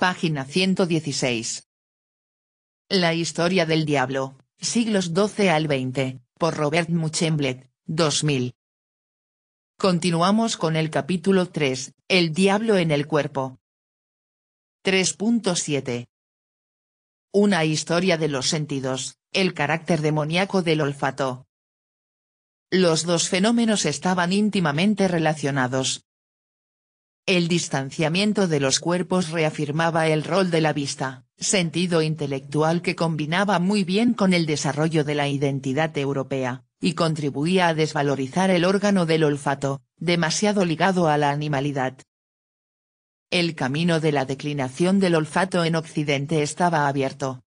Página 116. La historia del diablo, siglos XII al XX, por Robert Muchemblet, 2000. Continuamos con el capítulo 3, El diablo en el cuerpo. 3.7. Una historia de los sentidos, el carácter demoníaco del olfato. Los dos fenómenos estaban íntimamente relacionados, el distanciamiento de los cuerpos reafirmaba el rol de la vista, sentido intelectual que combinaba muy bien con el desarrollo de la identidad europea, y contribuía a desvalorizar el órgano del olfato, demasiado ligado a la animalidad. El camino de la declinación del olfato en Occidente estaba abierto.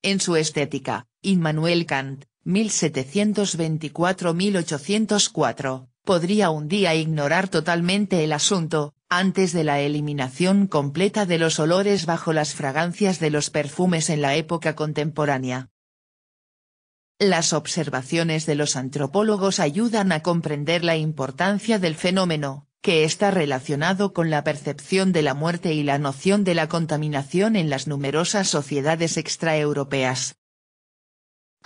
En su estética, Immanuel Kant, 1724-1804, podría un día ignorar totalmente el asunto, antes de la eliminación completa de los olores bajo las fragancias de los perfumes en la época contemporánea. Las observaciones de los antropólogos ayudan a comprender la importancia del fenómeno, que está relacionado con la percepción de la muerte y la noción de la contaminación en las numerosas sociedades extraeuropeas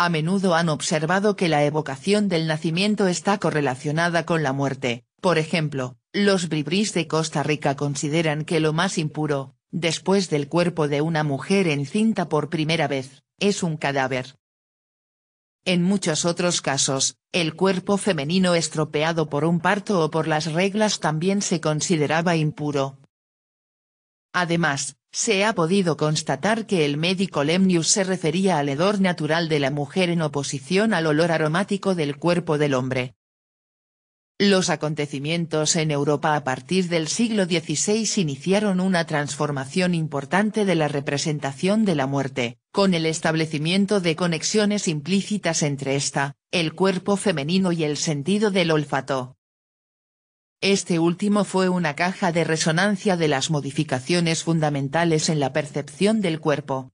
a menudo han observado que la evocación del nacimiento está correlacionada con la muerte, por ejemplo, los bribris de Costa Rica consideran que lo más impuro, después del cuerpo de una mujer encinta por primera vez, es un cadáver. En muchos otros casos, el cuerpo femenino estropeado por un parto o por las reglas también se consideraba impuro. Además, se ha podido constatar que el médico Lemnius se refería al hedor natural de la mujer en oposición al olor aromático del cuerpo del hombre. Los acontecimientos en Europa a partir del siglo XVI iniciaron una transformación importante de la representación de la muerte, con el establecimiento de conexiones implícitas entre esta, el cuerpo femenino y el sentido del olfato. Este último fue una caja de resonancia de las modificaciones fundamentales en la percepción del cuerpo.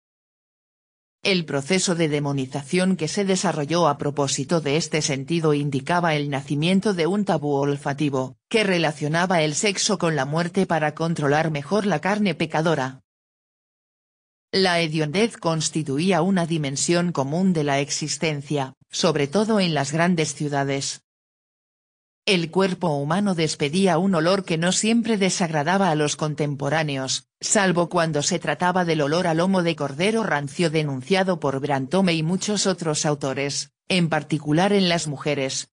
El proceso de demonización que se desarrolló a propósito de este sentido indicaba el nacimiento de un tabú olfativo, que relacionaba el sexo con la muerte para controlar mejor la carne pecadora. La hediondez constituía una dimensión común de la existencia, sobre todo en las grandes ciudades. El cuerpo humano despedía un olor que no siempre desagradaba a los contemporáneos, salvo cuando se trataba del olor al lomo de cordero rancio denunciado por Brantome y muchos otros autores, en particular en las mujeres.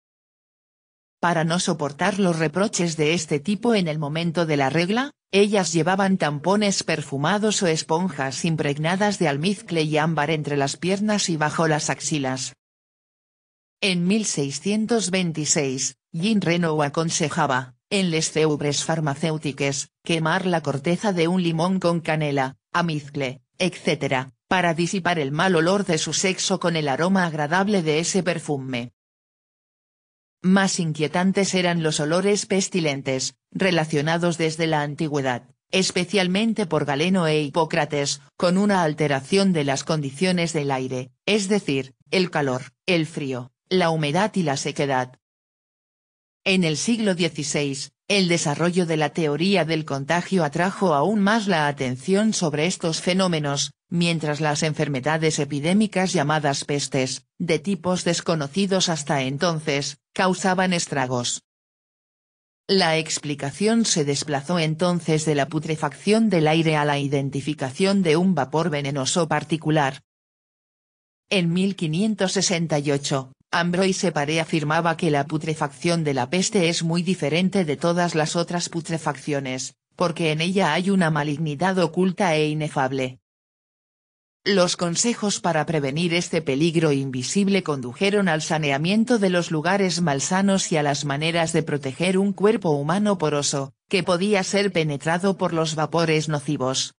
Para no soportar los reproches de este tipo en el momento de la regla, ellas llevaban tampones perfumados o esponjas impregnadas de almizcle y ámbar entre las piernas y bajo las axilas. En 1626, Jean Reno aconsejaba, en les ceubres farmacéutiques, quemar la corteza de un limón con canela, amizcle, etc., para disipar el mal olor de su sexo con el aroma agradable de ese perfume. Más inquietantes eran los olores pestilentes, relacionados desde la antigüedad, especialmente por Galeno e Hipócrates, con una alteración de las condiciones del aire, es decir, el calor, el frío, la humedad y la sequedad, en el siglo XVI, el desarrollo de la teoría del contagio atrajo aún más la atención sobre estos fenómenos, mientras las enfermedades epidémicas llamadas pestes, de tipos desconocidos hasta entonces, causaban estragos. La explicación se desplazó entonces de la putrefacción del aire a la identificación de un vapor venenoso particular. En 1568, Ambroise Paré afirmaba que la putrefacción de la peste es muy diferente de todas las otras putrefacciones, porque en ella hay una malignidad oculta e inefable. Los consejos para prevenir este peligro invisible condujeron al saneamiento de los lugares malsanos y a las maneras de proteger un cuerpo humano poroso, que podía ser penetrado por los vapores nocivos.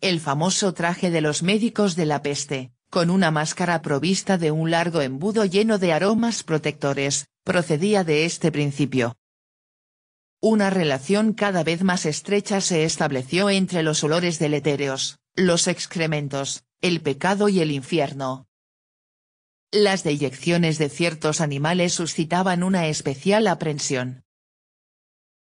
El famoso traje de los médicos de la peste, con una máscara provista de un largo embudo lleno de aromas protectores, procedía de este principio. Una relación cada vez más estrecha se estableció entre los olores deletéreos, los excrementos, el pecado y el infierno. Las deyecciones de ciertos animales suscitaban una especial aprensión.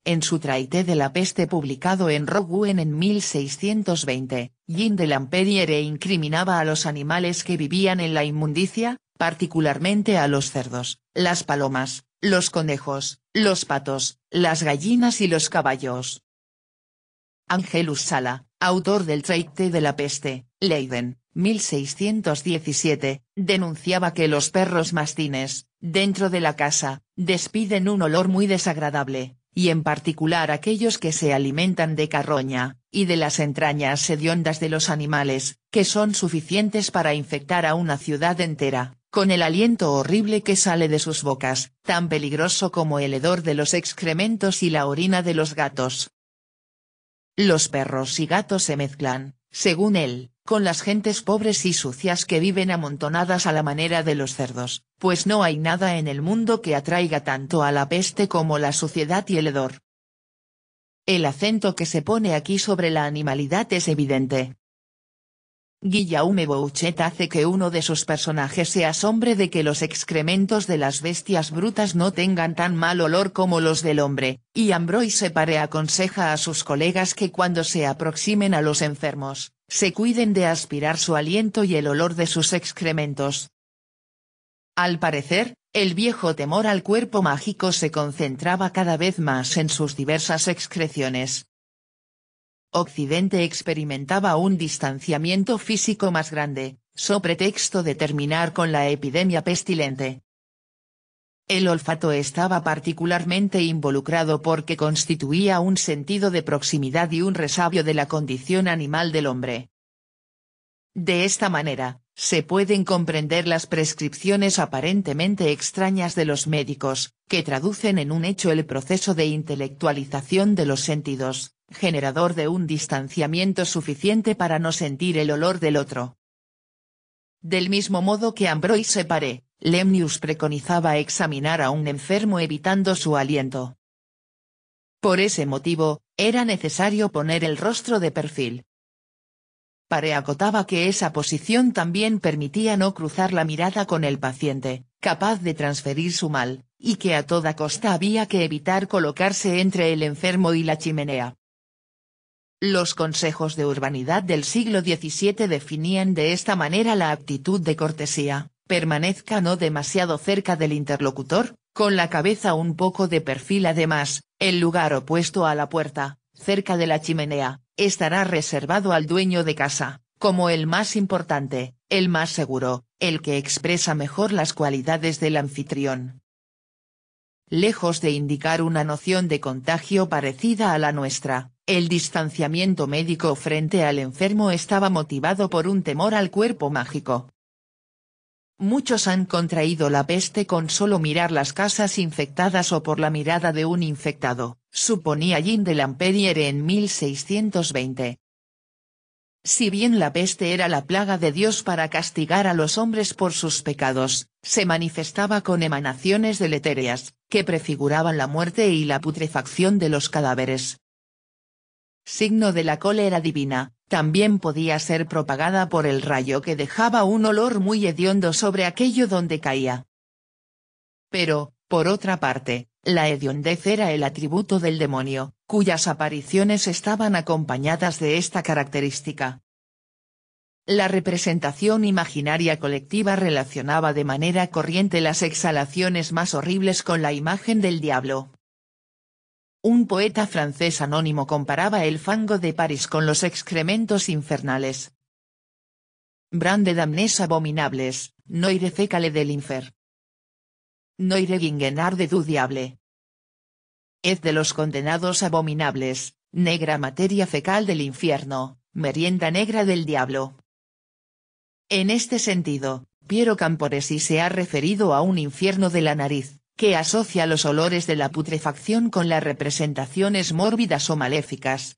En su traité de la peste publicado en Rouen en 1620, Jean de lampedieri incriminaba a los animales que vivían en la inmundicia, particularmente a los cerdos, las palomas, los conejos, los patos, las gallinas y los caballos. Angelus Sala, autor del Traite de la Peste, Leiden, 1617, denunciaba que los perros mastines, dentro de la casa, despiden un olor muy desagradable, y en particular aquellos que se alimentan de carroña, y de las entrañas hediondas de los animales, que son suficientes para infectar a una ciudad entera, con el aliento horrible que sale de sus bocas, tan peligroso como el hedor de los excrementos y la orina de los gatos. Los perros y gatos se mezclan, según él, con las gentes pobres y sucias que viven amontonadas a la manera de los cerdos, pues no hay nada en el mundo que atraiga tanto a la peste como la suciedad y el hedor. El acento que se pone aquí sobre la animalidad es evidente. Guillaume Bouchet hace que uno de sus personajes se asombre de que los excrementos de las bestias brutas no tengan tan mal olor como los del hombre, y Ambroise Pare aconseja a sus colegas que cuando se aproximen a los enfermos, se cuiden de aspirar su aliento y el olor de sus excrementos. Al parecer, el viejo temor al cuerpo mágico se concentraba cada vez más en sus diversas excreciones. Occidente experimentaba un distanciamiento físico más grande, so pretexto de terminar con la epidemia pestilente. El olfato estaba particularmente involucrado porque constituía un sentido de proximidad y un resabio de la condición animal del hombre. De esta manera, se pueden comprender las prescripciones aparentemente extrañas de los médicos, que traducen en un hecho el proceso de intelectualización de los sentidos, generador de un distanciamiento suficiente para no sentir el olor del otro. Del mismo modo que Ambroise Paré, Lemnius preconizaba examinar a un enfermo evitando su aliento. Por ese motivo, era necesario poner el rostro de perfil, Pare acotaba que esa posición también permitía no cruzar la mirada con el paciente, capaz de transferir su mal, y que a toda costa había que evitar colocarse entre el enfermo y la chimenea. Los consejos de urbanidad del siglo XVII definían de esta manera la actitud de cortesía, permanezca no demasiado cerca del interlocutor, con la cabeza un poco de perfil además, el lugar opuesto a la puerta, cerca de la chimenea, estará reservado al dueño de casa, como el más importante, el más seguro, el que expresa mejor las cualidades del anfitrión. Lejos de indicar una noción de contagio parecida a la nuestra, el distanciamiento médico frente al enfermo estaba motivado por un temor al cuerpo mágico, Muchos han contraído la peste con solo mirar las casas infectadas o por la mirada de un infectado, suponía Jean de Lamperiere en 1620. Si bien la peste era la plaga de Dios para castigar a los hombres por sus pecados, se manifestaba con emanaciones deletéreas, que prefiguraban la muerte y la putrefacción de los cadáveres. Signo de la cólera divina, también podía ser propagada por el rayo que dejaba un olor muy hediondo sobre aquello donde caía. Pero, por otra parte, la hediondez era el atributo del demonio, cuyas apariciones estaban acompañadas de esta característica. La representación imaginaria colectiva relacionaba de manera corriente las exhalaciones más horribles con la imagen del diablo. Un poeta francés anónimo comparaba el fango de París con los excrementos infernales. Brande damnes abominables, noire fécale del infer. Noire gingenar de du diable. Ed de los condenados abominables, negra materia fecal del infierno, merienda negra del diablo. En este sentido, Piero Camporesi se ha referido a un infierno de la nariz, que asocia los olores de la putrefacción con las representaciones mórbidas o maléficas.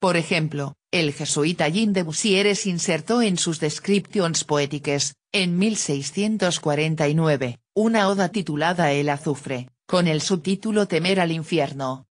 Por ejemplo, el jesuita Jean de Bussieres insertó en sus Descriptions poéticas, en 1649, una oda titulada El azufre, con el subtítulo Temer al infierno.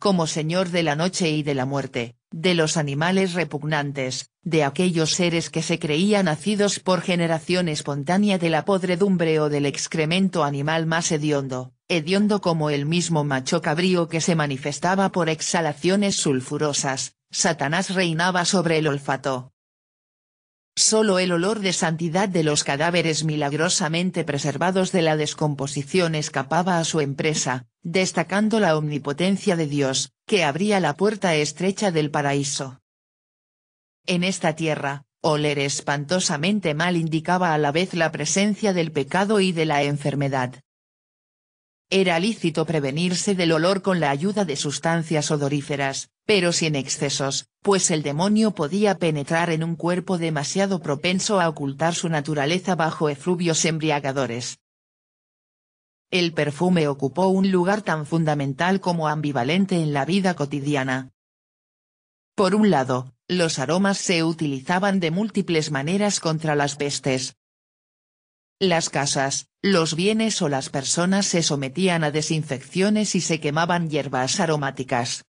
Como señor de la noche y de la muerte, de los animales repugnantes, de aquellos seres que se creían nacidos por generación espontánea de la podredumbre o del excremento animal más hediondo, hediondo como el mismo macho cabrío que se manifestaba por exhalaciones sulfurosas, Satanás reinaba sobre el olfato. Solo el olor de santidad de los cadáveres milagrosamente preservados de la descomposición escapaba a su empresa, destacando la omnipotencia de Dios, que abría la puerta estrecha del paraíso. En esta tierra, oler espantosamente mal indicaba a la vez la presencia del pecado y de la enfermedad. Era lícito prevenirse del olor con la ayuda de sustancias odoríferas, pero sin excesos, pues el demonio podía penetrar en un cuerpo demasiado propenso a ocultar su naturaleza bajo efluvios embriagadores. El perfume ocupó un lugar tan fundamental como ambivalente en la vida cotidiana. Por un lado, los aromas se utilizaban de múltiples maneras contra las pestes. Las casas, los bienes o las personas se sometían a desinfecciones y se quemaban hierbas aromáticas.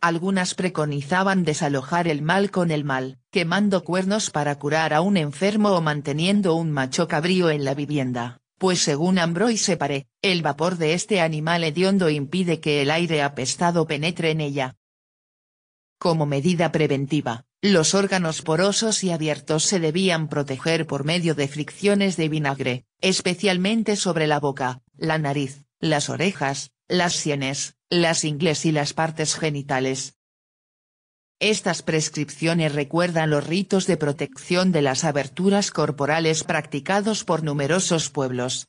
Algunas preconizaban desalojar el mal con el mal, quemando cuernos para curar a un enfermo o manteniendo un macho cabrío en la vivienda, pues según Ambroise Paré, el vapor de este animal hediondo impide que el aire apestado penetre en ella. Como medida preventiva, los órganos porosos y abiertos se debían proteger por medio de fricciones de vinagre, especialmente sobre la boca, la nariz, las orejas, las sienes, las ingles y las partes genitales. Estas prescripciones recuerdan los ritos de protección de las aberturas corporales practicados por numerosos pueblos.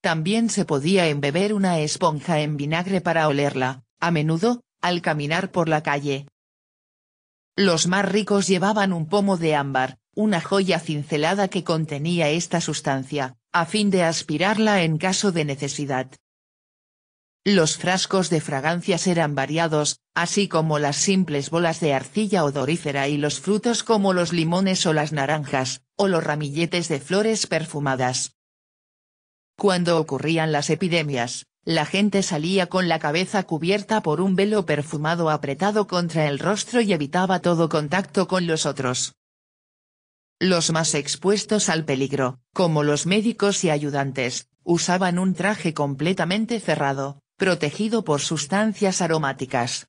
También se podía embeber una esponja en vinagre para olerla, a menudo, al caminar por la calle. Los más ricos llevaban un pomo de ámbar, una joya cincelada que contenía esta sustancia, a fin de aspirarla en caso de necesidad. Los frascos de fragancias eran variados, así como las simples bolas de arcilla odorífera y los frutos como los limones o las naranjas, o los ramilletes de flores perfumadas. Cuando ocurrían las epidemias, la gente salía con la cabeza cubierta por un velo perfumado apretado contra el rostro y evitaba todo contacto con los otros. Los más expuestos al peligro, como los médicos y ayudantes, usaban un traje completamente cerrado, protegido por sustancias aromáticas.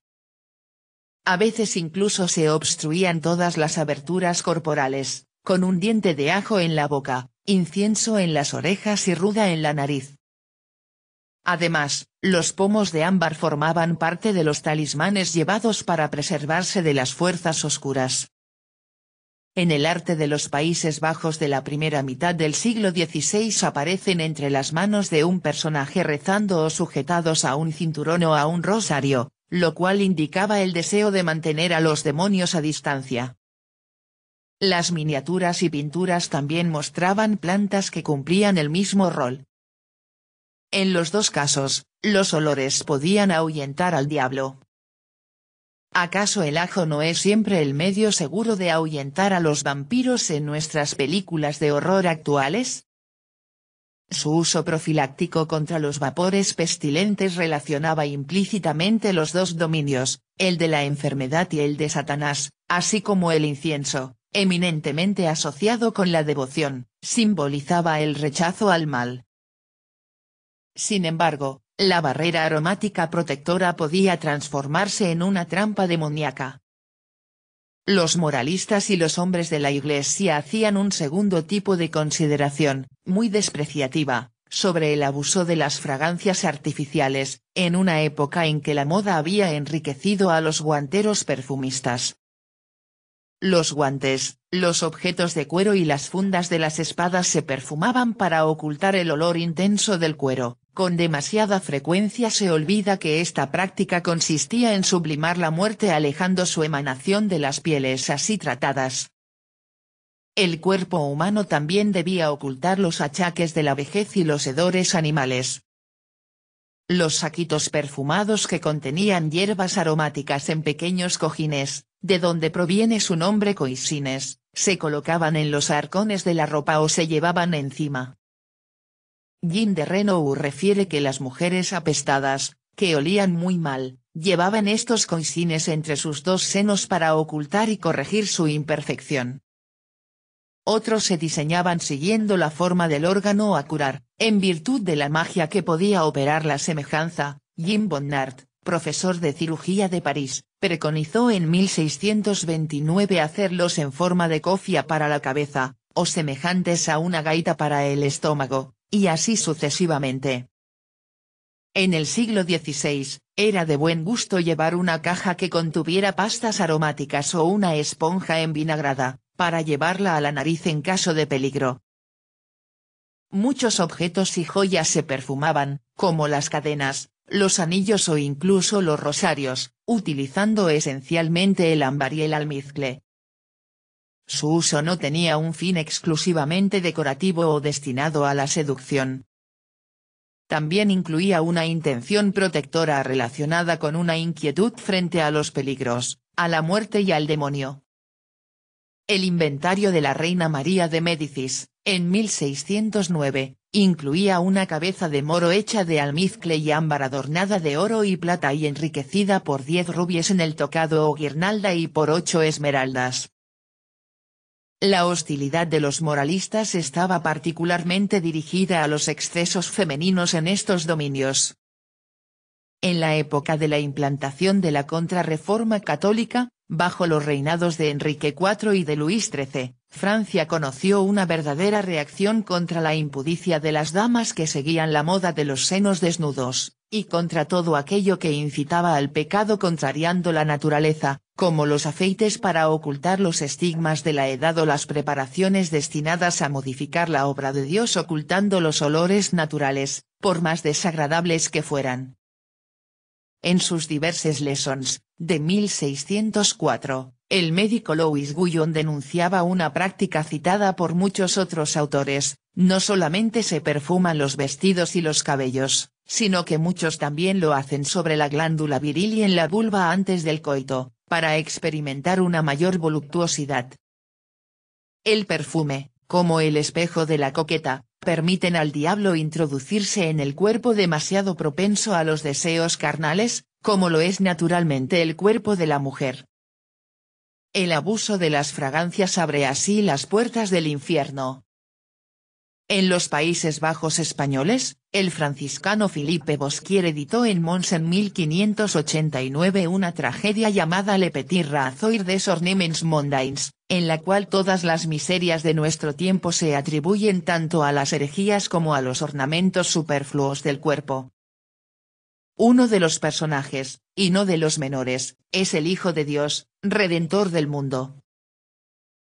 A veces incluso se obstruían todas las aberturas corporales, con un diente de ajo en la boca, incienso en las orejas y ruda en la nariz. Además, los pomos de ámbar formaban parte de los talismanes llevados para preservarse de las fuerzas oscuras. En el arte de los Países Bajos de la primera mitad del siglo XVI aparecen entre las manos de un personaje rezando o sujetados a un cinturón o a un rosario, lo cual indicaba el deseo de mantener a los demonios a distancia. Las miniaturas y pinturas también mostraban plantas que cumplían el mismo rol, en los dos casos, los olores podían ahuyentar al diablo. ¿Acaso el ajo no es siempre el medio seguro de ahuyentar a los vampiros en nuestras películas de horror actuales? Su uso profiláctico contra los vapores pestilentes relacionaba implícitamente los dos dominios, el de la enfermedad y el de Satanás, así como el incienso, eminentemente asociado con la devoción, simbolizaba el rechazo al mal, sin embargo, la barrera aromática protectora podía transformarse en una trampa demoníaca. Los moralistas y los hombres de la Iglesia hacían un segundo tipo de consideración, muy despreciativa, sobre el abuso de las fragancias artificiales, en una época en que la moda había enriquecido a los guanteros perfumistas. Los guantes, los objetos de cuero y las fundas de las espadas se perfumaban para ocultar el olor intenso del cuero, con demasiada frecuencia se olvida que esta práctica consistía en sublimar la muerte alejando su emanación de las pieles así tratadas. El cuerpo humano también debía ocultar los achaques de la vejez y los hedores animales. Los saquitos perfumados que contenían hierbas aromáticas en pequeños cojines, de donde proviene su nombre coisines, se colocaban en los arcones de la ropa o se llevaban encima. Jean de Renault refiere que las mujeres apestadas, que olían muy mal, llevaban estos coisines entre sus dos senos para ocultar y corregir su imperfección. Otros se diseñaban siguiendo la forma del órgano a curar, en virtud de la magia que podía operar la semejanza, Jim Bonnard, profesor de cirugía de París, preconizó en 1629 hacerlos en forma de cofia para la cabeza, o semejantes a una gaita para el estómago, y así sucesivamente. En el siglo XVI, era de buen gusto llevar una caja que contuviera pastas aromáticas o una esponja vinagrada, para llevarla a la nariz en caso de peligro. Muchos objetos y joyas se perfumaban, como las cadenas, los anillos o incluso los rosarios, utilizando esencialmente el ámbar y el almizcle, su uso no tenía un fin exclusivamente decorativo o destinado a la seducción. También incluía una intención protectora relacionada con una inquietud frente a los peligros, a la muerte y al demonio. El inventario de la reina María de Médicis, en 1609, incluía una cabeza de moro hecha de almizcle y ámbar adornada de oro y plata y enriquecida por diez rubies en el tocado o guirnalda y por ocho esmeraldas. La hostilidad de los moralistas estaba particularmente dirigida a los excesos femeninos en estos dominios. En la época de la implantación de la contrarreforma católica, bajo los reinados de Enrique IV y de Luis XIII, Francia conoció una verdadera reacción contra la impudicia de las damas que seguían la moda de los senos desnudos, y contra todo aquello que incitaba al pecado contrariando la naturaleza, como los aceites para ocultar los estigmas de la edad o las preparaciones destinadas a modificar la obra de Dios ocultando los olores naturales, por más desagradables que fueran. En sus diversas lessons, de 1604, el médico Louis Guyon denunciaba una práctica citada por muchos otros autores, no solamente se perfuman los vestidos y los cabellos, sino que muchos también lo hacen sobre la glándula viril y en la vulva antes del coito, para experimentar una mayor voluptuosidad. El perfume, como el espejo de la coqueta, permiten al diablo introducirse en el cuerpo demasiado propenso a los deseos carnales, como lo es naturalmente el cuerpo de la mujer. El abuso de las fragancias abre así las puertas del infierno, en los Países Bajos españoles, el franciscano Felipe Bosquier editó en Mons en 1589 una tragedia llamada Le Petit Razoir des Ornements Mondains, en la cual todas las miserias de nuestro tiempo se atribuyen tanto a las herejías como a los ornamentos superfluos del cuerpo. Uno de los personajes, y no de los menores, es el Hijo de Dios, Redentor del mundo.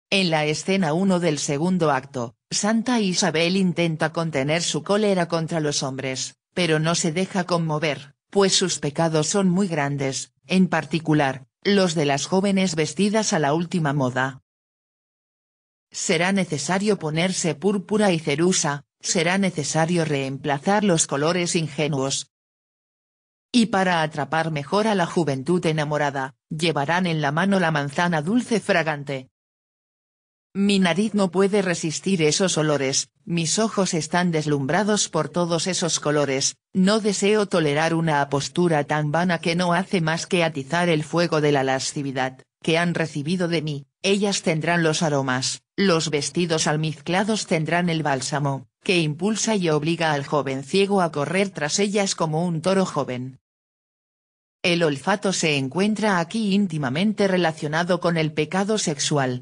En la escena 1 del segundo acto, Santa Isabel intenta contener su cólera contra los hombres, pero no se deja conmover, pues sus pecados son muy grandes, en particular, los de las jóvenes vestidas a la última moda. Será necesario ponerse púrpura y cerusa, será necesario reemplazar los colores ingenuos. Y para atrapar mejor a la juventud enamorada, llevarán en la mano la manzana dulce fragante, mi nariz no puede resistir esos olores, mis ojos están deslumbrados por todos esos colores, no deseo tolerar una apostura tan vana que no hace más que atizar el fuego de la lascividad, que han recibido de mí, ellas tendrán los aromas, los vestidos almizclados tendrán el bálsamo, que impulsa y obliga al joven ciego a correr tras ellas como un toro joven. El olfato se encuentra aquí íntimamente relacionado con el pecado sexual,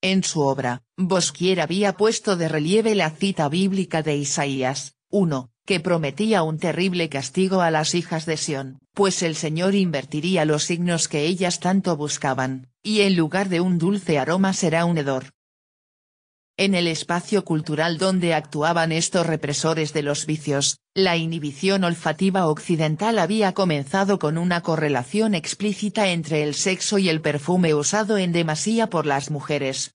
en su obra, Bosquier había puesto de relieve la cita bíblica de Isaías, 1, que prometía un terrible castigo a las hijas de Sión, pues el Señor invertiría los signos que ellas tanto buscaban, y en lugar de un dulce aroma será un hedor. En el espacio cultural donde actuaban estos represores de los vicios, la inhibición olfativa occidental había comenzado con una correlación explícita entre el sexo y el perfume usado en demasía por las mujeres.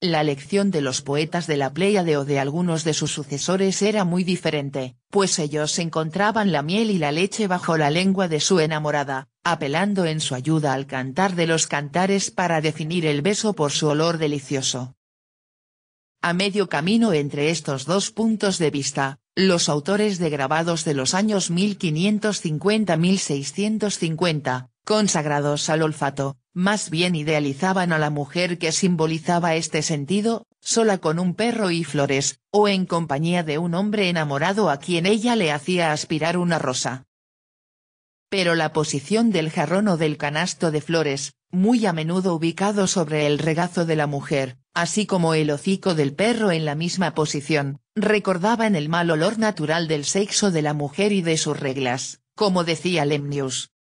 La lección de los poetas de la Pléyade o de algunos de sus sucesores era muy diferente, pues ellos encontraban la miel y la leche bajo la lengua de su enamorada, apelando en su ayuda al cantar de los cantares para definir el beso por su olor delicioso. A medio camino entre estos dos puntos de vista, los autores de grabados de los años 1550-1650, consagrados al olfato, más bien idealizaban a la mujer que simbolizaba este sentido, sola con un perro y flores, o en compañía de un hombre enamorado a quien ella le hacía aspirar una rosa. Pero la posición del jarrón o del canasto de flores, muy a menudo ubicado sobre el regazo de la mujer, así como el hocico del perro en la misma posición, recordaban el mal olor natural del sexo de la mujer y de sus reglas, como decía Lemnius.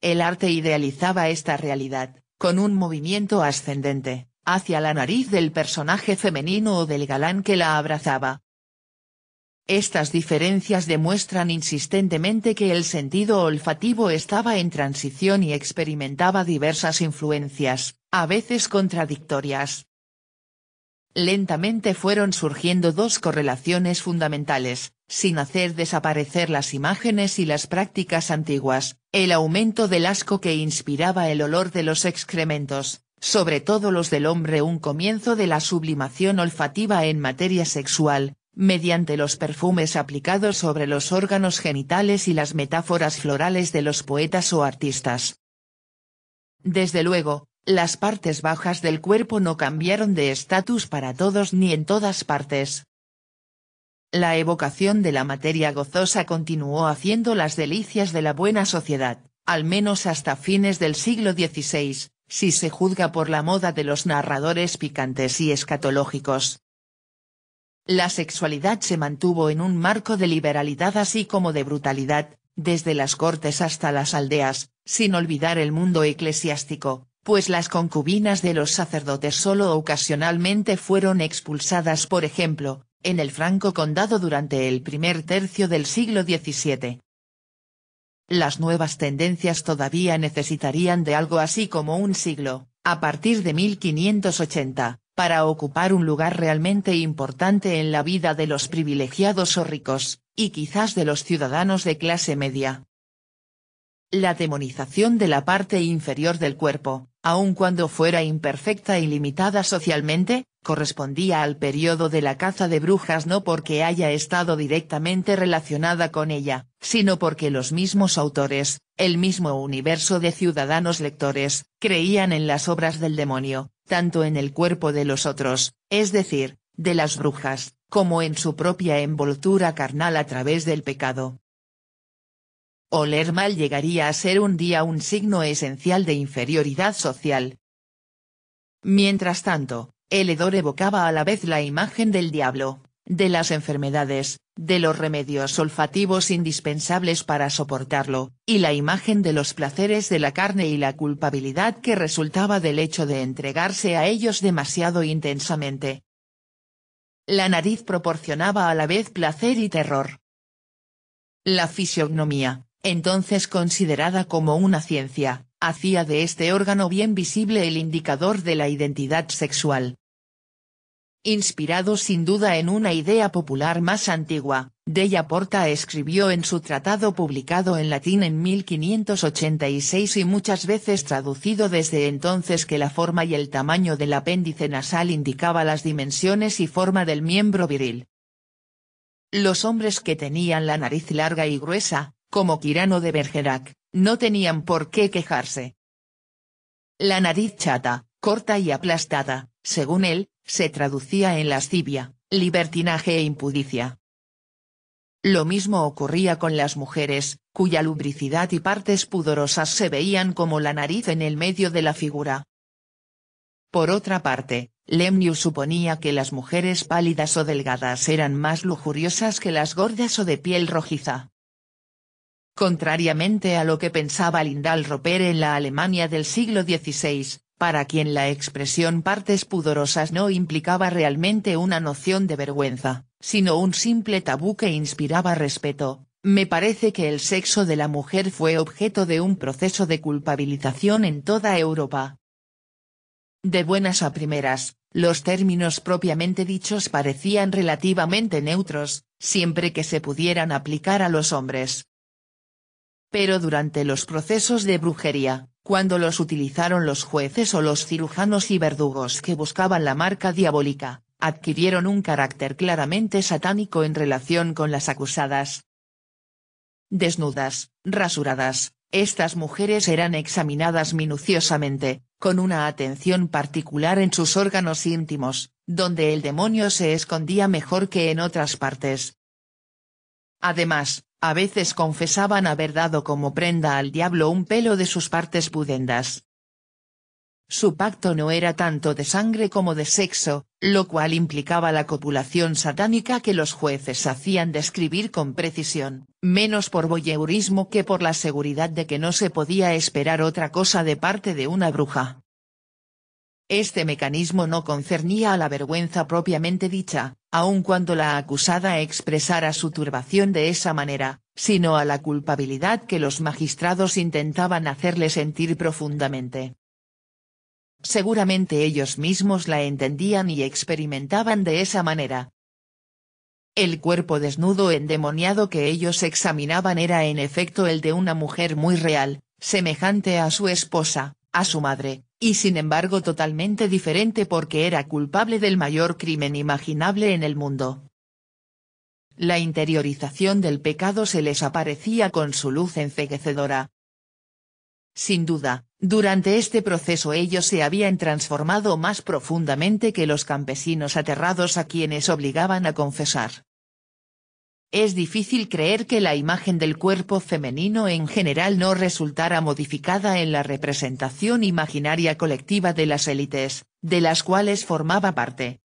El arte idealizaba esta realidad, con un movimiento ascendente, hacia la nariz del personaje femenino o del galán que la abrazaba. Estas diferencias demuestran insistentemente que el sentido olfativo estaba en transición y experimentaba diversas influencias, a veces contradictorias. Lentamente fueron surgiendo dos correlaciones fundamentales, sin hacer desaparecer las imágenes y las prácticas antiguas, el aumento del asco que inspiraba el olor de los excrementos, sobre todo los del hombre un comienzo de la sublimación olfativa en materia sexual, mediante los perfumes aplicados sobre los órganos genitales y las metáforas florales de los poetas o artistas. Desde luego, las partes bajas del cuerpo no cambiaron de estatus para todos ni en todas partes. La evocación de la materia gozosa continuó haciendo las delicias de la buena sociedad, al menos hasta fines del siglo XVI, si se juzga por la moda de los narradores picantes y escatológicos. La sexualidad se mantuvo en un marco de liberalidad así como de brutalidad, desde las cortes hasta las aldeas, sin olvidar el mundo eclesiástico, pues las concubinas de los sacerdotes solo ocasionalmente fueron expulsadas por ejemplo, en el Franco Condado durante el primer tercio del siglo XVII. Las nuevas tendencias todavía necesitarían de algo así como un siglo, a partir de 1580, para ocupar un lugar realmente importante en la vida de los privilegiados o ricos, y quizás de los ciudadanos de clase media. La demonización de la parte inferior del cuerpo, aun cuando fuera imperfecta y limitada socialmente, correspondía al periodo de la caza de brujas no porque haya estado directamente relacionada con ella, sino porque los mismos autores, el mismo universo de ciudadanos lectores, creían en las obras del demonio, tanto en el cuerpo de los otros, es decir, de las brujas, como en su propia envoltura carnal a través del pecado oler mal llegaría a ser un día un signo esencial de inferioridad social. Mientras tanto, el hedor evocaba a la vez la imagen del diablo, de las enfermedades, de los remedios olfativos indispensables para soportarlo, y la imagen de los placeres de la carne y la culpabilidad que resultaba del hecho de entregarse a ellos demasiado intensamente. La nariz proporcionaba a la vez placer y terror. La fisionomía, entonces considerada como una ciencia, hacía de este órgano bien visible el indicador de la identidad sexual. Inspirado sin duda en una idea popular más antigua, Della Porta escribió en su tratado publicado en latín en 1586 y muchas veces traducido desde entonces que la forma y el tamaño del apéndice nasal indicaba las dimensiones y forma del miembro viril. Los hombres que tenían la nariz larga y gruesa, como Quirano de Bergerac, no tenían por qué quejarse. La nariz chata, corta y aplastada, según él, se traducía en lascivia, libertinaje e impudicia. Lo mismo ocurría con las mujeres, cuya lubricidad y partes pudorosas se veían como la nariz en el medio de la figura. Por otra parte, Lemnius suponía que las mujeres pálidas o delgadas eran más lujuriosas que las gordas o de piel rojiza. Contrariamente a lo que pensaba Lindal Roper en la Alemania del siglo XVI, para quien la expresión partes pudorosas no implicaba realmente una noción de vergüenza, sino un simple tabú que inspiraba respeto, me parece que el sexo de la mujer fue objeto de un proceso de culpabilización en toda Europa. De buenas a primeras, los términos propiamente dichos parecían relativamente neutros, siempre que se pudieran aplicar a los hombres, pero durante los procesos de brujería, cuando los utilizaron los jueces o los cirujanos y verdugos que buscaban la marca diabólica, adquirieron un carácter claramente satánico en relación con las acusadas. Desnudas, rasuradas, estas mujeres eran examinadas minuciosamente, con una atención particular en sus órganos íntimos, donde el demonio se escondía mejor que en otras partes, Además, a veces confesaban haber dado como prenda al diablo un pelo de sus partes pudendas. Su pacto no era tanto de sangre como de sexo, lo cual implicaba la copulación satánica que los jueces hacían describir con precisión, menos por voyeurismo que por la seguridad de que no se podía esperar otra cosa de parte de una bruja. Este mecanismo no concernía a la vergüenza propiamente dicha, aun cuando la acusada expresara su turbación de esa manera, sino a la culpabilidad que los magistrados intentaban hacerle sentir profundamente. Seguramente ellos mismos la entendían y experimentaban de esa manera. El cuerpo desnudo endemoniado que ellos examinaban era en efecto el de una mujer muy real, semejante a su esposa, a su madre, y sin embargo totalmente diferente porque era culpable del mayor crimen imaginable en el mundo. La interiorización del pecado se les aparecía con su luz enceguecedora. Sin duda, durante este proceso ellos se habían transformado más profundamente que los campesinos aterrados a quienes obligaban a confesar. Es difícil creer que la imagen del cuerpo femenino en general no resultara modificada en la representación imaginaria colectiva de las élites, de las cuales formaba parte.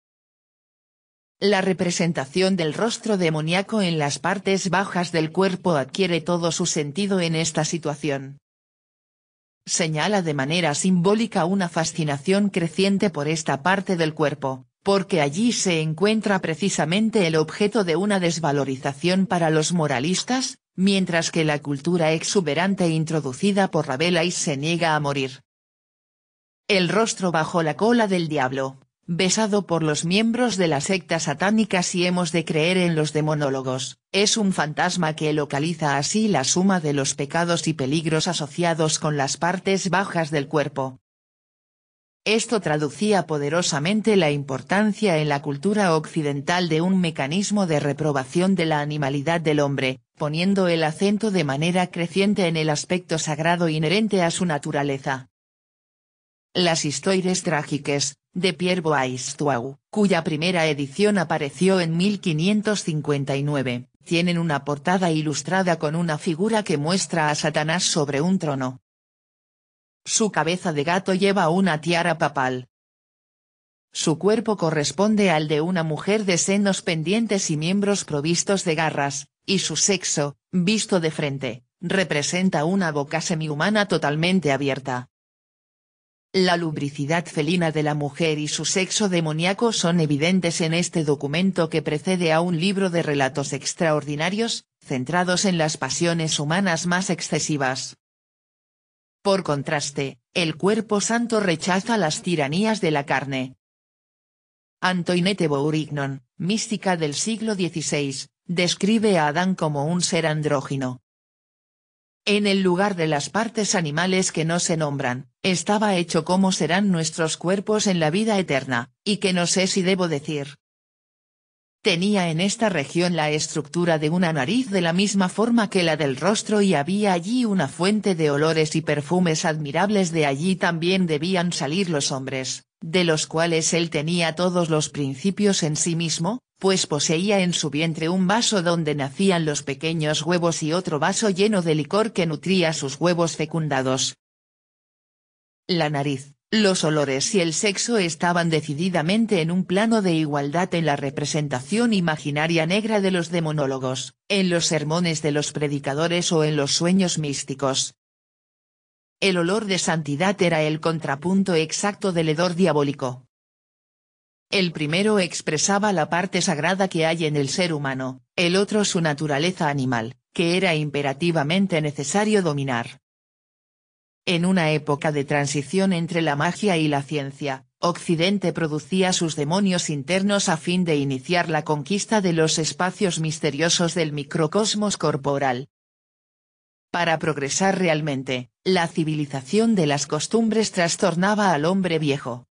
La representación del rostro demoníaco en las partes bajas del cuerpo adquiere todo su sentido en esta situación. Señala de manera simbólica una fascinación creciente por esta parte del cuerpo, porque allí se encuentra precisamente el objeto de una desvalorización para los moralistas, mientras que la cultura exuberante introducida por Rabelais se niega a morir. El rostro bajo la cola del diablo, besado por los miembros de la secta satánica si hemos de creer en los demonólogos, es un fantasma que localiza así la suma de los pecados y peligros asociados con las partes bajas del cuerpo, esto traducía poderosamente la importancia en la cultura occidental de un mecanismo de reprobación de la animalidad del hombre, poniendo el acento de manera creciente en el aspecto sagrado inherente a su naturaleza. Las historias trágicas, de Pierre Boaistuau, cuya primera edición apareció en 1559, tienen una portada ilustrada con una figura que muestra a Satanás sobre un trono. Su cabeza de gato lleva una tiara papal. Su cuerpo corresponde al de una mujer de senos pendientes y miembros provistos de garras, y su sexo, visto de frente, representa una boca semihumana totalmente abierta. La lubricidad felina de la mujer y su sexo demoníaco son evidentes en este documento que precede a un libro de relatos extraordinarios, centrados en las pasiones humanas más excesivas. Por contraste, el cuerpo santo rechaza las tiranías de la carne. Antoinette Bourignon, mística del siglo XVI, describe a Adán como un ser andrógino. En el lugar de las partes animales que no se nombran, estaba hecho como serán nuestros cuerpos en la vida eterna, y que no sé si debo decir, Tenía en esta región la estructura de una nariz de la misma forma que la del rostro y había allí una fuente de olores y perfumes admirables de allí también debían salir los hombres, de los cuales él tenía todos los principios en sí mismo, pues poseía en su vientre un vaso donde nacían los pequeños huevos y otro vaso lleno de licor que nutría sus huevos fecundados. La nariz. Los olores y el sexo estaban decididamente en un plano de igualdad en la representación imaginaria negra de los demonólogos, en los sermones de los predicadores o en los sueños místicos. El olor de santidad era el contrapunto exacto del hedor diabólico. El primero expresaba la parte sagrada que hay en el ser humano, el otro su naturaleza animal, que era imperativamente necesario dominar. En una época de transición entre la magia y la ciencia, Occidente producía sus demonios internos a fin de iniciar la conquista de los espacios misteriosos del microcosmos corporal. Para progresar realmente, la civilización de las costumbres trastornaba al hombre viejo.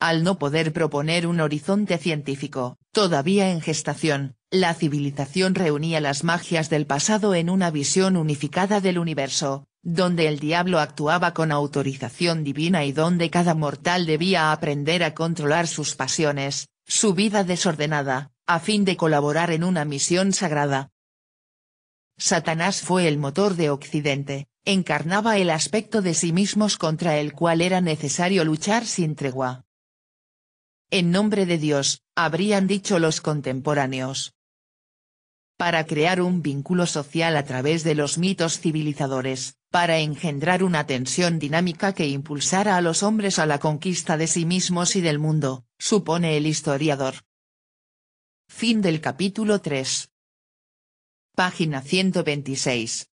Al no poder proponer un horizonte científico, todavía en gestación, la civilización reunía las magias del pasado en una visión unificada del universo, donde el diablo actuaba con autorización divina y donde cada mortal debía aprender a controlar sus pasiones, su vida desordenada, a fin de colaborar en una misión sagrada. Satanás fue el motor de Occidente, encarnaba el aspecto de sí mismos contra el cual era necesario luchar sin tregua. En nombre de Dios, habrían dicho los contemporáneos. Para crear un vínculo social a través de los mitos civilizadores, para engendrar una tensión dinámica que impulsara a los hombres a la conquista de sí mismos y del mundo, supone el historiador. Fin del capítulo 3. Página 126.